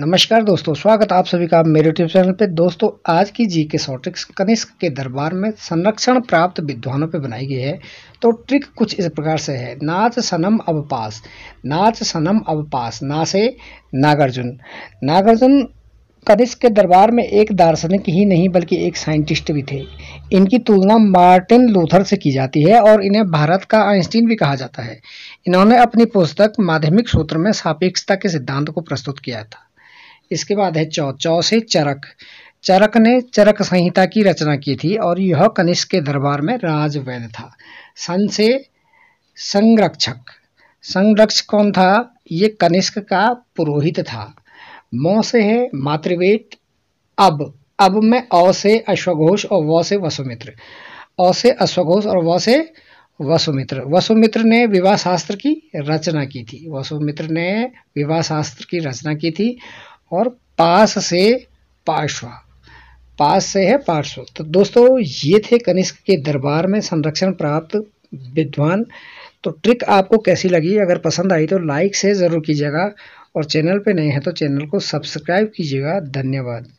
नमस्कार दोस्तों स्वागत आप सभी का मेरे यूट्यूब चैनल पे दोस्तों आज की जी के सौ ट्रिक्स कनिष्क के दरबार में संरक्षण प्राप्त विद्वानों पे बनाई गई है तो ट्रिक कुछ इस प्रकार से है नाच सनम अवपास नाच सनम अवपास ना से नागार्जुन नागार्जुन कनिष्क के दरबार में एक दार्शनिक ही नहीं बल्कि एक साइंटिस्ट भी थे इनकी तुलना मार्टिन लूथर से की जाती है और इन्हें भारत का आइंस्टीन भी कहा जाता है इन्होंने अपनी पुस्तक माध्यमिक सूत्र में सापेक्षता के सिद्धांत को प्रस्तुत किया था इसके बाद है चौ चौ से चरक चरक ने चरक संहिता की रचना की थी और यह कनिष्क के दरबार में राजवैद था सन से संरक्षक संरक्षक कौन था ये कनिष्क का पुरोहित था मौ से है मातृवेट अब अब में अ से अश्वघोष और व से वसुमित्र अ से अश्वघोष और व से वसुमित्र वसुमित्र ने विवाह शास्त्र की रचना की थी वसुमित्र ने विवाह शास्त्र की रचना की थी और पास से पार्श्व पास से है पार्श्व तो दोस्तों ये थे कनिष्क के दरबार में संरक्षण प्राप्त विद्वान तो ट्रिक आपको कैसी लगी अगर पसंद आई तो लाइक से ज़रूर कीजिएगा और चैनल पे नए हैं तो चैनल को सब्सक्राइब कीजिएगा धन्यवाद